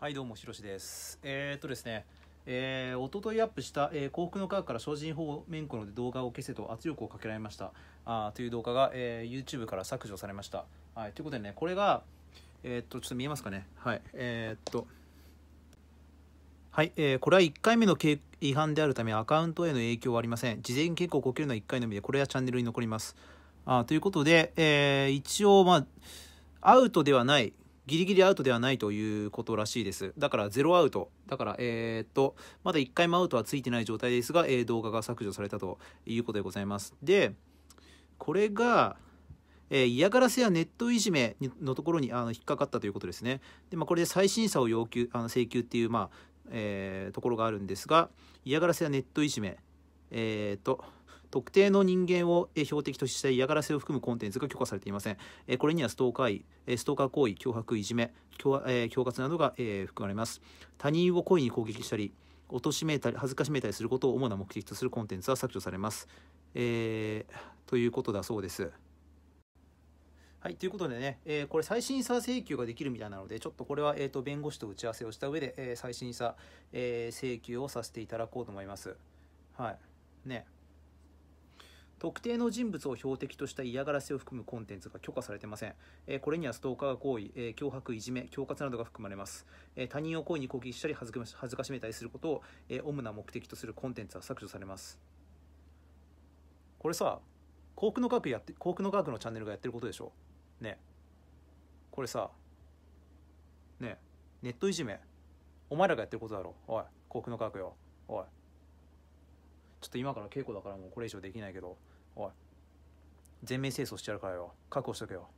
はいどうもひろしですえー、っとですねえー、一昨日アップした、えー、幸福の科学から精進法面んこの動画を消せと圧力をかけられましたあという動画が、えー、YouTube から削除されました、はい、ということでねこれがえー、っとちょっと見えますかねはいえー、っとはい、えー、これは1回目の違反であるためアカウントへの影響はありません事前結構をけるのは1回のみでこれはチャンネルに残りますあということで、えー、一応まあアウトではないギリギリアウトではないということらしいです。だから0アウト。だから、えー、っと、まだ1回もアウトはついてない状態ですが、えー、動画が削除されたということでございます。で、これが、えー、嫌がらせやネットいじめのところにあの引っかかったということですね。で、まあ、これで再審査を要求、あの請求っていう、まあ、えー、ところがあるんですが、嫌がらせやネットいじめ、えっと、特定の人間を標的とした嫌がらせを含むコンテンツが許可されていません。これにはストーカーストーカー行為、脅迫、いじめ、恐喝などが含まれます。他人を故意に攻撃したり、貶めたり、恥ずかしめたりすることを主な目的とするコンテンツは削除されます。えー、ということだそうです。はい、ということでね、えー、これ再審査請求ができるみたいなので、ちょっとこれは、えーと、弁護士と打ち合わせをした上で、えー、再審査、えー、請求をさせていただこうと思います。はい。ね。特定の人物を標的とした嫌がらせを含むコンテンツが許可されてません。えこれにはストーカー行為、え脅迫、いじめ、恐喝などが含まれます。え他人を故意に攻撃したり恥ずかしめたりすることを、え主な目的とするコンテンツは削除されます。これさ、幸福の科学やって、幸福の科学のチャンネルがやってることでしょね。これさ、ね、ネットいじめ、お前らがやってることだろ。おい、幸福の科学よ。おい。ちょっと今から稽古だからもうこれ以上できないけどおい全面清掃しちゃうからよ確保しとけよ